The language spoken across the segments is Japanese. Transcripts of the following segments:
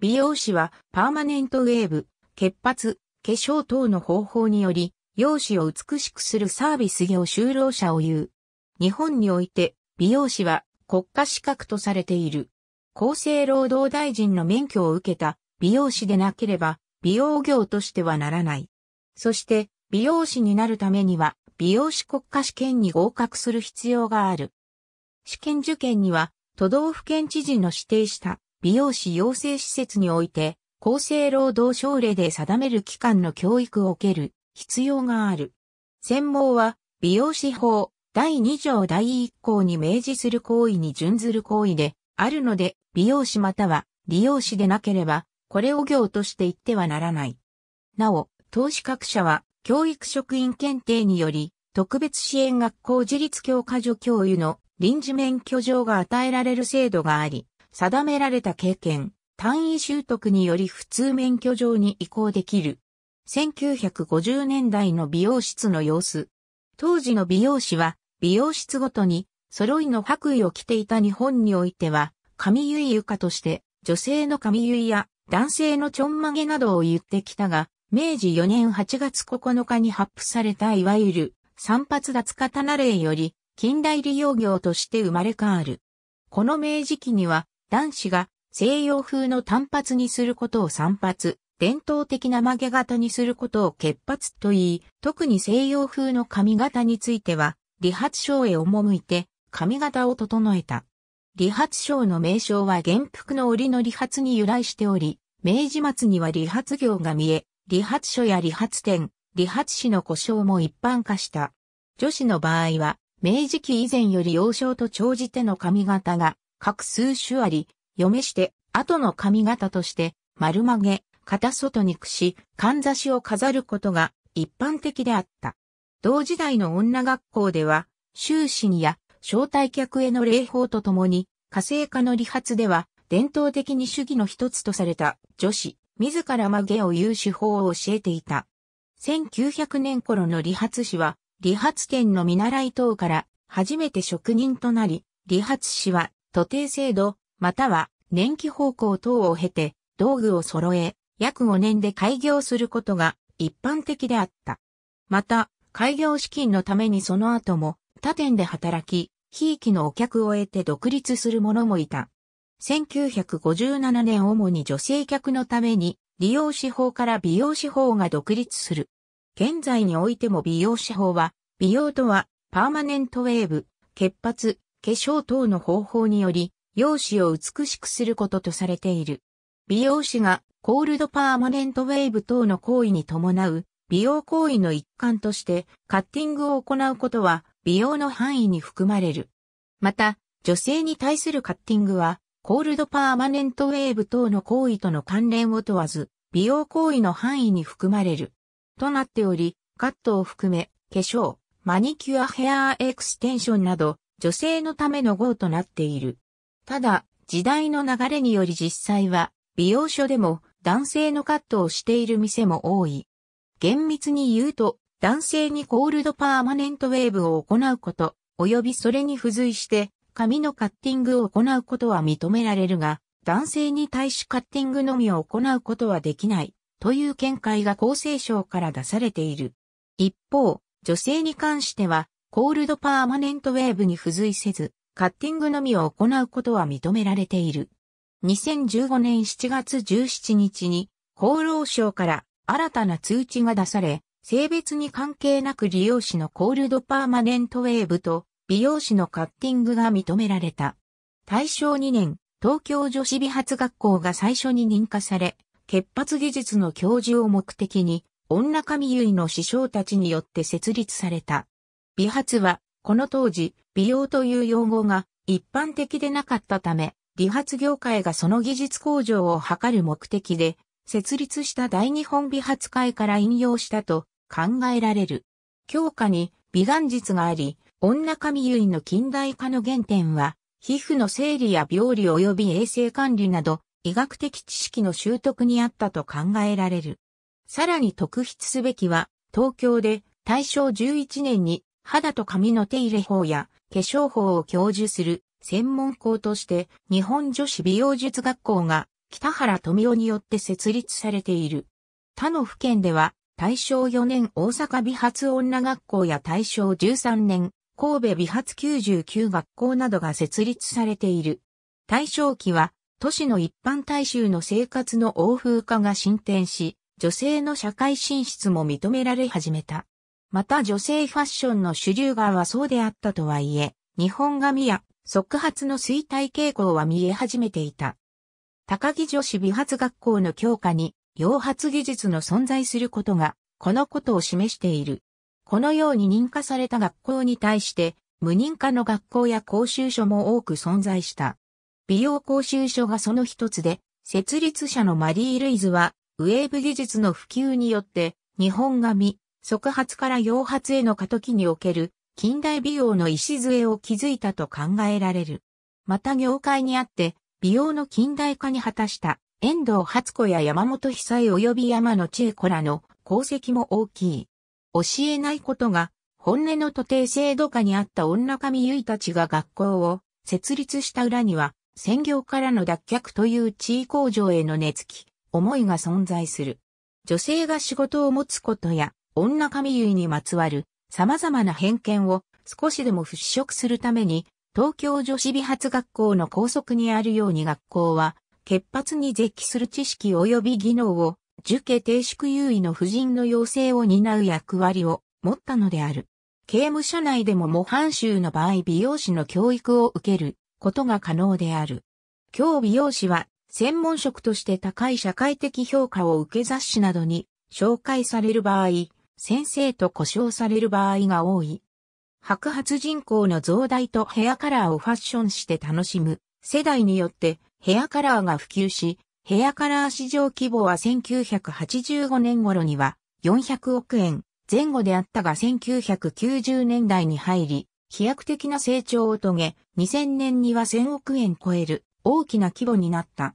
美容師はパーマネントウェーブ、血髪、化粧等の方法により、容姿を美しくするサービス業就労者を言う。日本において、美容師は国家資格とされている。厚生労働大臣の免許を受けた美容師でなければ、美容業としてはならない。そして、美容師になるためには、美容師国家試験に合格する必要がある。試験受験には、都道府県知事の指定した美容師養成施設において、厚生労働省令で定める期間の教育を受ける必要がある。専門は、美容師法第2条第1項に明示する行為に準ずる行為であるので、美容師または利用師でなければ、これを業として言ってはならない。なお、投資各社は、教育職員検定により、特別支援学校自立教科助教諭の臨時免許状が与えられる制度があり、定められた経験、単位習得により普通免許状に移行できる。1950年代の美容室の様子。当時の美容師は、美容室ごとに、揃いの白衣を着ていた日本においては、髪結い床として、女性の髪結いや、男性のちょんまげなどを言ってきたが、明治4年8月9日に発布されたいわゆる、散髪脱刀令より、近代利用業として生まれ変わる。この明治期には、男子が西洋風の単発にすることを散髪、伝統的な曲げ型にすることを結髪と言い、特に西洋風の髪型については、理髪症へ赴いて髪型を整えた。理髪症の名称は原服の折の理髪に由来しており、明治末には理髪業が見え、理髪所や理髪店、理髪師の故障も一般化した。女子の場合は、明治期以前より幼少と長じての髪型が各数種あり、読めして、後の髪型として、丸曲げ、片外にくし、かんざしを飾ることが一般的であった。同時代の女学校では、修士にや招待客への礼法とともに、火星化の理髪では、伝統的に主義の一つとされた女子、自ら曲げを言う手法を教えていた。1900年頃の理髪師は、理髪店の見習い等から初めて職人となり、理髪師は徒弟制度、または年期方向等を経て、道具を揃え、約5年で開業することが一般的であった。また、開業資金のためにその後も他店で働き、非域のお客を得て独立する者もいた。1957年主に女性客のために、利用手法から美容手法が独立する。現在においても美容手法は、美容とは、パーマネントウェーブ、欠髪、化粧等の方法により、容姿を美しくすることとされている。美容師がコールドパーマネントウェーブ等の行為に伴う美容行為の一環としてカッティングを行うことは美容の範囲に含まれる。また、女性に対するカッティングはコールドパーマネントウェーブ等の行為との関連を問わず美容行為の範囲に含まれる。となっており、カットを含め化粧、マニキュアヘアエクステンションなど女性のための号となっている。ただ、時代の流れにより実際は、美容所でも男性のカットをしている店も多い。厳密に言うと、男性にコールドパーマネントウェーブを行うこと、及びそれに付随して、髪のカッティングを行うことは認められるが、男性に対しカッティングのみを行うことはできない、という見解が厚生省から出されている。一方、女性に関しては、コールドパーマネントウェーブに付随せず、カッティングのみを行うことは認められている。2015年7月17日に、厚労省から新たな通知が出され、性別に関係なく利用士のコールドパーマネントウェーブと美容師のカッティングが認められた。大正2年、東京女子美髪学校が最初に認可され、欠髪技術の教授を目的に、女神結の師匠たちによって設立された。美髪は、この当時、美容という用語が一般的でなかったため、理髪業界がその技術向上を図る目的で、設立した大日本美髪会から引用したと考えられる。教科に美顔術があり、女神結の近代化の原点は、皮膚の整理や病理及び衛生管理など、医学的知識の習得にあったと考えられる。さらに特筆すべきは、東京で大正11年に肌と髪の手入れ法や化粧法を教授する専門校として日本女子美容術学校が北原富夫によって設立されている。他の府県では大正4年大阪美髪女学校や大正13年神戸美髪99学校などが設立されている。大正期は都市の一般大衆の生活の欧風化が進展し、女性の社会進出も認められ始めた。また女性ファッションの主流側はそうであったとはいえ、日本髪や即発の衰退傾向は見え始めていた。高木女子美髪学校の強化に、洋髪技術の存在することが、このことを示している。このように認可された学校に対して、無認可の学校や講習所も多く存在した。美容講習所がその一つで、設立者のマリー・ルイズは、ウェーブ技術の普及によって、日本髪、即発から洋発への過渡期における近代美容の礎を築いたと考えられる。また業界にあって美容の近代化に果たした遠藤初子や山本久恵及び山野千恵子らの功績も大きい。教えないことが本音の徒弟制度下にあった女神結たちが学校を設立した裏には専業からの脱却という地位向上への熱気、思いが存在する。女性が仕事を持つことや女神結にまつわる様々な偏見を少しでも払拭するために、東京女子美髪学校の校則にあるように学校は、潔発に絶起する知識及び技能を、受家停縮優位の婦人の養成を担う役割を持ったのである。刑務所内でも模範囚の場合美容師の教育を受けることが可能である。今日美容師は専門職として高い社会的評価を受け雑誌などに紹介される場合、先生と呼称される場合が多い。白髪人口の増大とヘアカラーをファッションして楽しむ世代によってヘアカラーが普及し、ヘアカラー市場規模は1985年頃には400億円前後であったが1990年代に入り、飛躍的な成長を遂げ、2000年には1000億円超える大きな規模になった。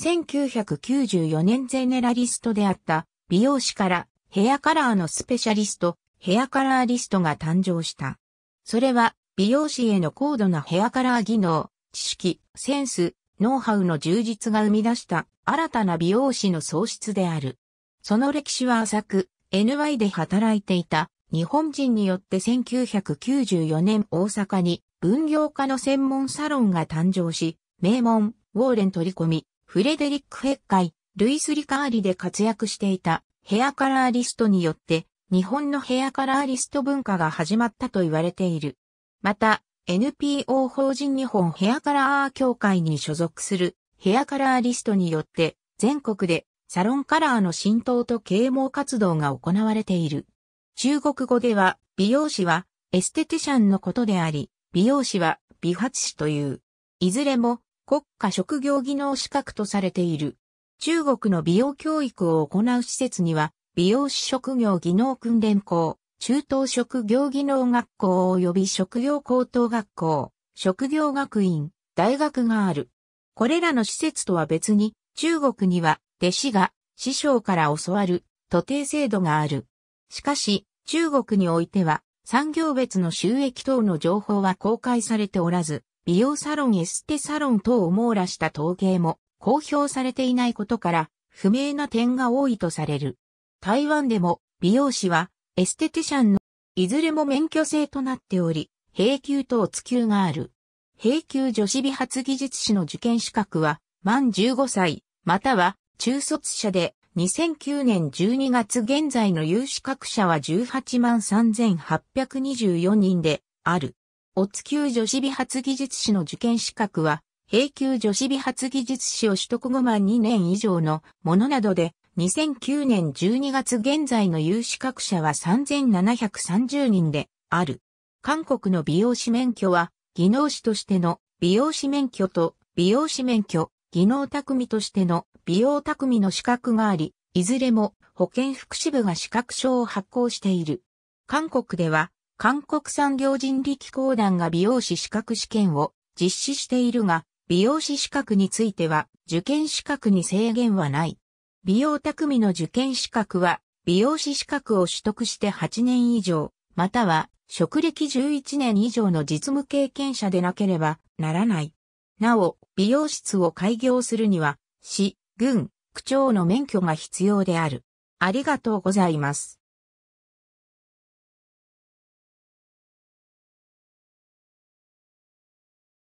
1994年ゼネラリストであった美容師からヘアカラーのスペシャリスト、ヘアカラーリストが誕生した。それは、美容師への高度なヘアカラー技能、知識、センス、ノウハウの充実が生み出した新たな美容師の創出である。その歴史は浅く、NY で働いていた日本人によって1994年大阪に分業化の専門サロンが誕生し、名門、ウォーレン取り込み、フレデリック・ヘッカイ、ルイス・リカーリで活躍していたヘアカラーリストによって、日本のヘアカラーリスト文化が始まったと言われている。また、NPO 法人日本ヘアカラー協会に所属するヘアカラーリストによって全国でサロンカラーの浸透と啓蒙活動が行われている。中国語では美容師はエステティシャンのことであり、美容師は美髪師という。いずれも国家職業技能資格とされている。中国の美容教育を行う施設には、美容師職業技能訓練校、中等職業技能学校及び職業高等学校、職業学院、大学がある。これらの施設とは別に、中国には弟子が師匠から教わる徒弟制度がある。しかし、中国においては、産業別の収益等の情報は公開されておらず、美容サロンエステサロン等を網羅した統計も公表されていないことから不明な点が多いとされる。台湾でも美容師はエステティシャンのいずれも免許制となっており、平級とお乙級がある。平級女子美髪技術士の受験資格は満15歳、または中卒者で2009年12月現在の有資格者は18万3824人である。お乙級女子美髪技術士の受験資格は平級女子美発技術士を取得後満2年以上のものなどで、2009年12月現在の有資格者は3730人である。韓国の美容師免許は、技能士としての美容師免許と美容師免許、技能匠としての美容匠の資格があり、いずれも保健福祉部が資格証を発行している。韓国では、韓国産業人力公団が美容師資格試験を実施しているが、美容師資格については、受験資格に制限はない。美容匠の受験資格は、美容師資格を取得して8年以上、または、職歴11年以上の実務経験者でなければならない。なお、美容室を開業するには、市、郡、区長の免許が必要である。ありがとうございます。